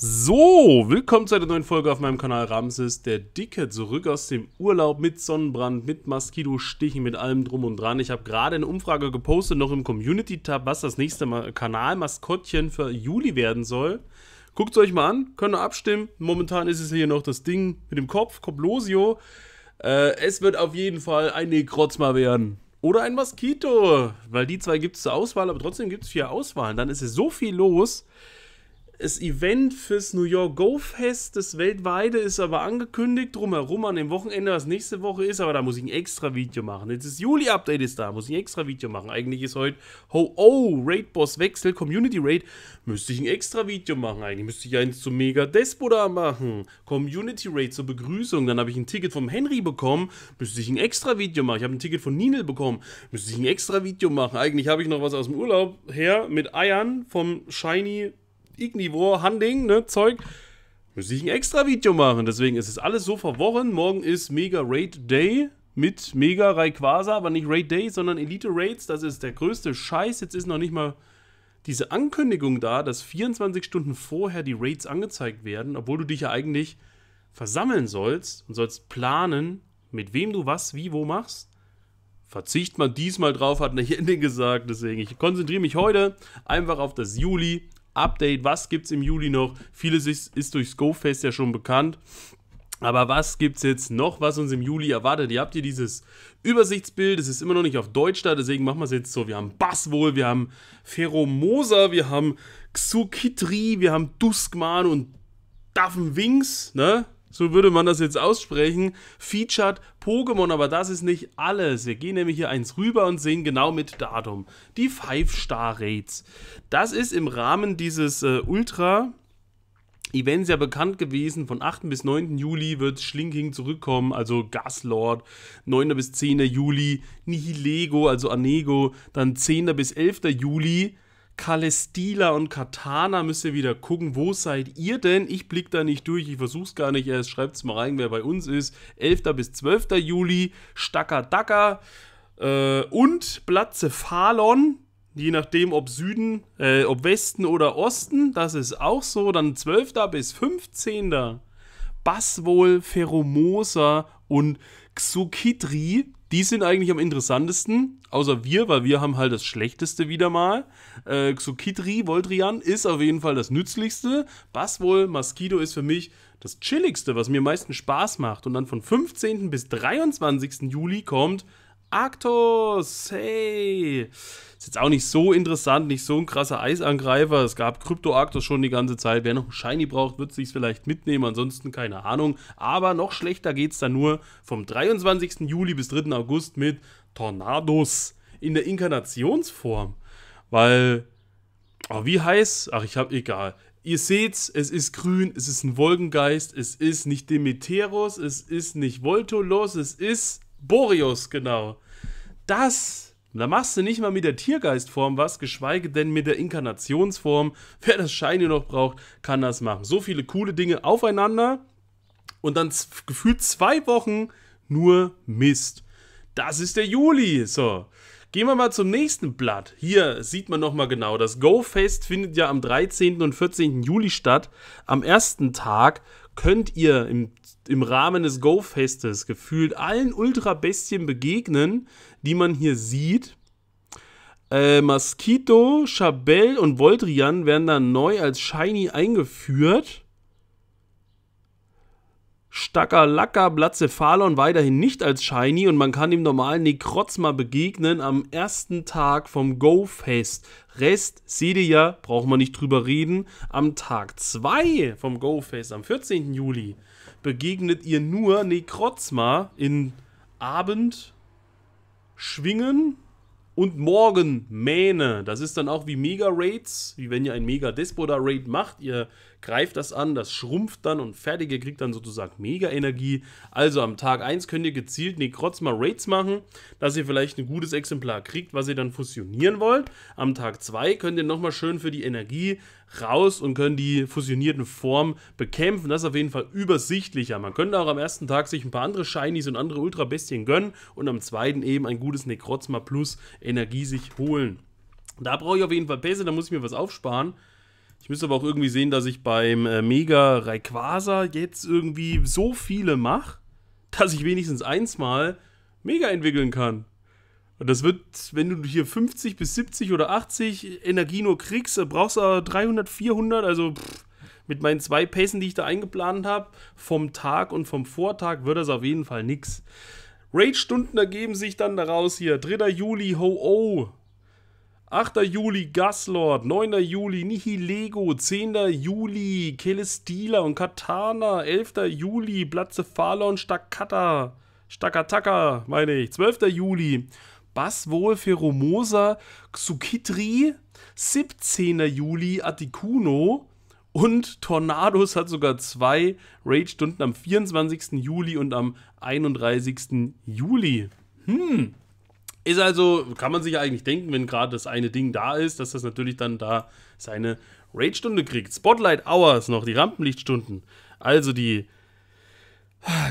So, willkommen zu einer neuen Folge auf meinem Kanal Ramses, der Dicke, zurück aus dem Urlaub mit Sonnenbrand, mit Moskitostichen, mit allem drum und dran. Ich habe gerade eine Umfrage gepostet, noch im Community-Tab, was das nächste Kanal-Maskottchen für Juli werden soll. Guckt es euch mal an, könnt ihr abstimmen. Momentan ist es hier noch das Ding mit dem Kopf, Koplosio. Äh, es wird auf jeden Fall ein Nekrozma werden. Oder ein Moskito, weil die zwei gibt es zur Auswahl, aber trotzdem gibt es vier Auswahlen. Dann ist es so viel los. Das Event fürs New York Go Fest, das weltweite, ist aber angekündigt. Drumherum an dem Wochenende, was nächste Woche ist, aber da muss ich ein extra Video machen. Jetzt ist Juli-Update ist da, muss ich ein extra Video machen. Eigentlich ist heute Ho Oh, Raid Boss Wechsel, Community Raid. Müsste ich ein extra Video machen. Eigentlich müsste ich eins zu Mega Despo da machen. Community Raid zur Begrüßung. Dann habe ich ein Ticket vom Henry bekommen. Müsste ich ein extra Video machen. Ich habe ein Ticket von Ninel bekommen. Müsste ich ein extra Video machen. Eigentlich habe ich noch was aus dem Urlaub her mit Eiern vom Shiny Ignivor-Handing, ne, Zeug, müsste ich ein extra Video machen. Deswegen ist es alles so verworren. Morgen ist Mega Raid Day mit Mega Rayquaza, aber nicht Raid Day, sondern Elite Raids. Das ist der größte Scheiß. Jetzt ist noch nicht mal diese Ankündigung da, dass 24 Stunden vorher die Raids angezeigt werden, obwohl du dich ja eigentlich versammeln sollst und sollst planen, mit wem du was, wie, wo machst. Verzicht man diesmal drauf, hat Ende gesagt. Deswegen, ich konzentriere mich heute einfach auf das Juli Update, was gibt es im Juli noch? Vieles ist, ist durch Scofest ja schon bekannt. Aber was gibt es jetzt noch, was uns im Juli erwartet? Ihr habt hier dieses Übersichtsbild, es ist immer noch nicht auf Deutsch da, deswegen machen wir es jetzt so. Wir haben Basswohl, wir haben Pheromosa, wir haben Xukitri, wir haben Duskman und Daffenwings, ne? so würde man das jetzt aussprechen, featured Pokémon, aber das ist nicht alles. Wir gehen nämlich hier eins rüber und sehen genau mit Datum. Die 5 Star Raids. Das ist im Rahmen dieses äh, Ultra Events ja bekannt gewesen. Von 8. bis 9. Juli wird Schlinking zurückkommen, also Gaslord. 9. bis 10. Juli Nihilego, also Anego. Dann 10. bis 11. Juli Kalestila und Katana müsst ihr wieder gucken. Wo seid ihr denn? Ich blick da nicht durch, ich versuch's gar nicht erst. Schreibt's mal rein, wer bei uns ist. 11. bis 12. Juli, Stacker Dacker äh, und Falon. Je nachdem, ob Süden, äh, ob Westen oder Osten, das ist auch so. Dann 12. bis 15. Basswohl, Pheromosa und Xukitri. Die sind eigentlich am interessantesten, außer wir, weil wir haben halt das Schlechteste wieder mal. Äh, Xokitri, Voltrian ist auf jeden Fall das Nützlichste. Baswohl, Mosquito ist für mich das Chilligste, was mir am meisten Spaß macht. Und dann von 15. bis 23. Juli kommt Arctos, hey. Ist jetzt auch nicht so interessant, nicht so ein krasser Eisangreifer. Es gab Krypto Arctos schon die ganze Zeit. Wer noch ein Shiny braucht, wird sich's vielleicht mitnehmen. Ansonsten keine Ahnung. Aber noch schlechter geht es dann nur vom 23. Juli bis 3. August mit Tornados in der Inkarnationsform. Weil, oh, wie heiß? Ach, ich hab, egal. Ihr seht's, es ist grün, es ist ein Wolkengeist, es ist nicht Demeteros, es ist nicht Voltolos, es ist Boreus, genau. Das, da machst du nicht mal mit der Tiergeistform was, geschweige denn mit der Inkarnationsform. Wer das Shiny noch braucht, kann das machen. So viele coole Dinge aufeinander und dann gefühlt zwei Wochen nur Mist. Das ist der Juli. So. Gehen wir mal zum nächsten Blatt. Hier sieht man nochmal genau, das Go-Fest findet ja am 13. und 14. Juli statt. Am ersten Tag könnt ihr im, im Rahmen des Go-Festes gefühlt allen Ultra-Bestien begegnen, die man hier sieht. Äh, Mosquito, Chabelle und Voltrian werden dann neu als Shiny eingeführt. Stakalaka Blacephalon weiterhin nicht als Shiny und man kann dem normalen Necrozma begegnen am ersten Tag vom Go-Fest. Rest, seht ihr ja, braucht man nicht drüber reden. Am Tag 2 vom Go-Fest, am 14. Juli, begegnet ihr nur Necrozma in Abend, Schwingen und Morgen Mähne. Das ist dann auch wie Mega-Raids, wie wenn ihr ein Mega-Despoda-Raid macht. Ihr greift das an, das schrumpft dann und fertig, ihr kriegt dann sozusagen Mega-Energie. Also am Tag 1 könnt ihr gezielt Necrozma Raids machen, dass ihr vielleicht ein gutes Exemplar kriegt, was ihr dann fusionieren wollt. Am Tag 2 könnt ihr nochmal schön für die Energie raus und können die fusionierten Formen bekämpfen. Das ist auf jeden Fall übersichtlicher. Man könnte auch am ersten Tag sich ein paar andere Shinies und andere Ultra-Bestien gönnen und am zweiten eben ein gutes Necrozma plus Energie sich holen. Da brauche ich auf jeden Fall Pässe, da muss ich mir was aufsparen. Ich müsste aber auch irgendwie sehen, dass ich beim äh, Mega Rayquaza jetzt irgendwie so viele mache, dass ich wenigstens eins mal Mega entwickeln kann. Und das wird, wenn du hier 50 bis 70 oder 80 Energie nur kriegst, äh, brauchst du 300, 400, also pff, mit meinen zwei Pässen, die ich da eingeplant habe, vom Tag und vom Vortag wird das auf jeden Fall nix. rage stunden ergeben sich dann daraus hier. 3. Juli, ho oh. 8. Juli Gaslord, 9. Juli Nihilego, 10. Juli Kelestila und Katana, 11. Juli Blatzephalon Staccata, Staccataka, meine ich, 12. Juli Baswohl Feromosa Xukitri, 17. Juli Atikuno und Tornados hat sogar zwei Raid-Stunden am 24. Juli und am 31. Juli. Hm. Ist also, kann man sich ja eigentlich denken, wenn gerade das eine Ding da ist, dass das natürlich dann da seine Raid-Stunde kriegt. Spotlight Hours noch, die Rampenlichtstunden. Also die,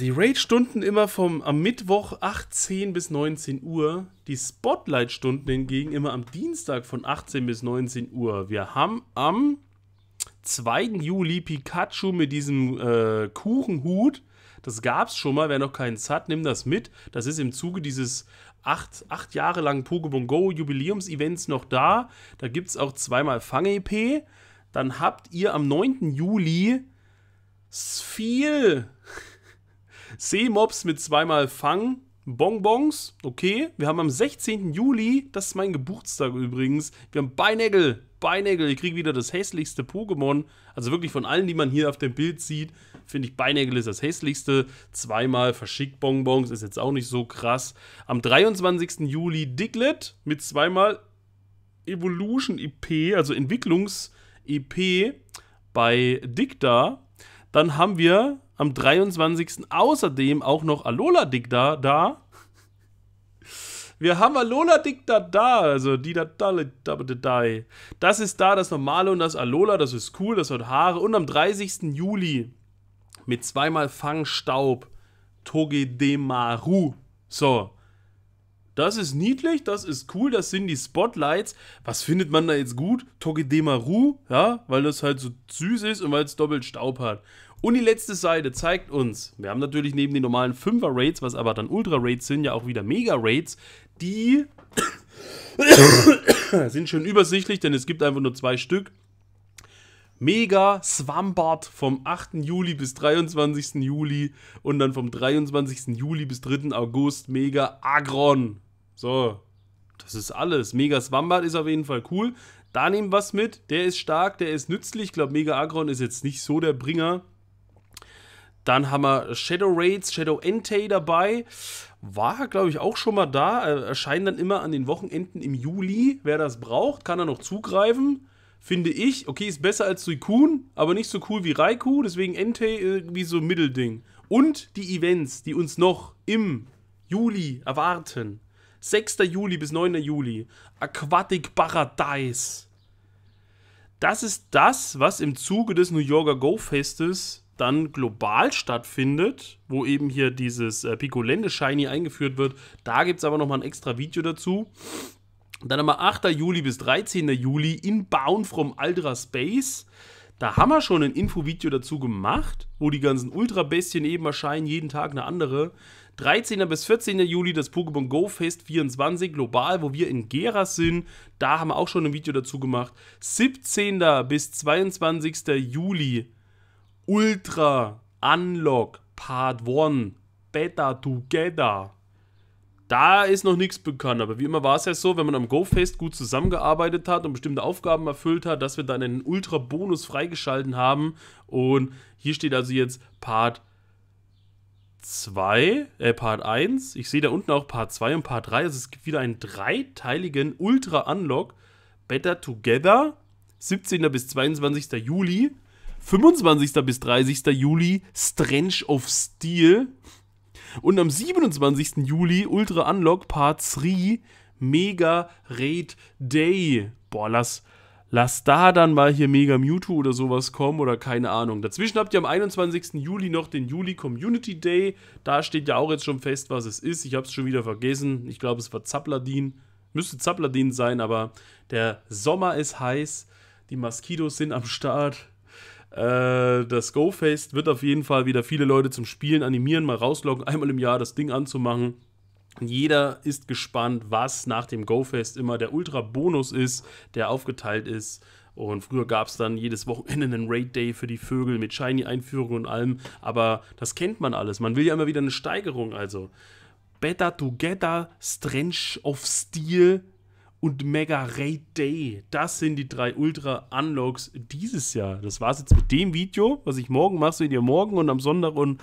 die Raid-Stunden immer vom, am Mittwoch 18 bis 19 Uhr. Die Spotlight-Stunden hingegen immer am Dienstag von 18 bis 19 Uhr. Wir haben am 2. Juli Pikachu mit diesem äh, Kuchenhut das gab es schon mal. Wer noch keins hat, nimm das mit. Das ist im Zuge dieses acht, acht Jahre langen Pokémon Go Jubiläums-Events noch da. Da gibt es auch zweimal Fang-EP. Dann habt ihr am 9. Juli viel Seemobs mit zweimal Fang. Bonbons, okay. Wir haben am 16. Juli, das ist mein Geburtstag übrigens, wir haben Beinägel Beinägel. Ich kriege wieder das hässlichste Pokémon. Also wirklich von allen, die man hier auf dem Bild sieht, finde ich Beinägel ist das hässlichste. Zweimal verschickt Bonbons, ist jetzt auch nicht so krass. Am 23. Juli Diglett mit zweimal Evolution EP, also Entwicklungs EP bei Digda. Dann haben wir am 23. außerdem auch noch Alola Digda da wir haben Alola Dick da da, also die da da da da. Das ist da das Normale und das Alola, das ist cool, das hat Haare. Und am 30. Juli mit zweimal Fangstaub Togedemaru. So. Das ist niedlich, das ist cool, das sind die Spotlights. Was findet man da jetzt gut? Togedemaru, ja, weil das halt so süß ist und weil es doppelt Staub hat. Und die letzte Seite zeigt uns, wir haben natürlich neben den normalen 5 er Raids, was aber dann ultra Raids sind, ja auch wieder mega Raids. Die sind schon übersichtlich, denn es gibt einfach nur zwei Stück. Mega Swampart vom 8. Juli bis 23. Juli und dann vom 23. Juli bis 3. August Mega Agron. So, das ist alles. Mega Swampart ist auf jeden Fall cool. Da nehmen was mit. Der ist stark, der ist nützlich. Ich glaube, Mega Agron ist jetzt nicht so der Bringer. Dann haben wir Shadow Raids, Shadow Entei dabei war, glaube ich, auch schon mal da. Er erscheint dann immer an den Wochenenden im Juli. Wer das braucht, kann er noch zugreifen. Finde ich, okay, ist besser als Suikun, aber nicht so cool wie Raikou. Deswegen Entei irgendwie so Mittelding. Und die Events, die uns noch im Juli erwarten. 6. Juli bis 9. Juli. Aquatic Paradise. Das ist das, was im Zuge des New Yorker Go Festes dann global stattfindet, wo eben hier dieses äh, Picolende Shiny eingeführt wird. Da gibt es aber nochmal ein extra Video dazu. Dann haben wir 8. Juli bis 13. Juli inbound from Aldra Space. Da haben wir schon ein Infovideo dazu gemacht, wo die ganzen Ultra-Bestien eben erscheinen, jeden Tag eine andere. 13. bis 14. Juli das Pokémon Go Fest 24 global, wo wir in Geras sind. Da haben wir auch schon ein Video dazu gemacht. 17. bis 22. Juli Ultra, Unlock, Part 1, Better Together. Da ist noch nichts bekannt, aber wie immer war es ja so, wenn man am GoFest gut zusammengearbeitet hat und bestimmte Aufgaben erfüllt hat, dass wir dann einen Ultra-Bonus freigeschalten haben. Und hier steht also jetzt Part 2, äh Part 1. Ich sehe da unten auch Part 2 und Part 3. Also es gibt wieder einen dreiteiligen Ultra-Unlock. Better Together, 17. bis 22. Juli. 25. bis 30. Juli Strange of Steel. Und am 27. Juli Ultra Unlock Part 3 Mega Raid Day. Boah, lass, lass da dann mal hier Mega Mewtwo oder sowas kommen oder keine Ahnung. Dazwischen habt ihr am 21. Juli noch den Juli Community Day. Da steht ja auch jetzt schon fest, was es ist. Ich hab's schon wieder vergessen. Ich glaube, es war Zapladin. Müsste Zapladin sein, aber der Sommer ist heiß. Die Moskitos sind am Start. Äh, das Go-Fest wird auf jeden Fall wieder viele Leute zum Spielen animieren, mal rausloggen, einmal im Jahr das Ding anzumachen. Jeder ist gespannt, was nach dem Go-Fest immer der Ultra-Bonus ist, der aufgeteilt ist. Und früher gab es dann jedes Wochenende einen Raid Day für die Vögel mit Shiny-Einführung und allem. Aber das kennt man alles. Man will ja immer wieder eine Steigerung. Also, Better Together, Strange of Steel, und Mega Ray Day. Das sind die drei Ultra Unlocks dieses Jahr. Das war's jetzt mit dem Video, was ich morgen mache. Seht ihr morgen und am Sonntag und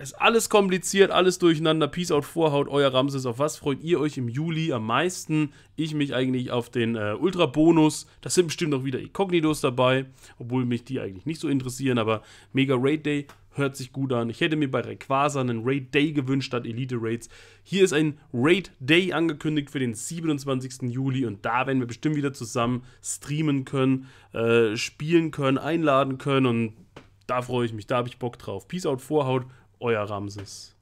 ist alles kompliziert, alles durcheinander. Peace out, Vorhaut, euer Ramses. Auf was freut ihr euch im Juli am meisten? Ich mich eigentlich auf den äh, Ultra-Bonus. Das sind bestimmt auch wieder Incognitos dabei, obwohl mich die eigentlich nicht so interessieren, aber Mega Raid Day hört sich gut an. Ich hätte mir bei Rayquaza einen Raid Day gewünscht statt Elite Raids. Hier ist ein Raid Day angekündigt für den 27. Juli und da werden wir bestimmt wieder zusammen streamen können, äh, spielen können, einladen können und da freue ich mich, da habe ich Bock drauf. Peace out, Vorhaut euer Ramses.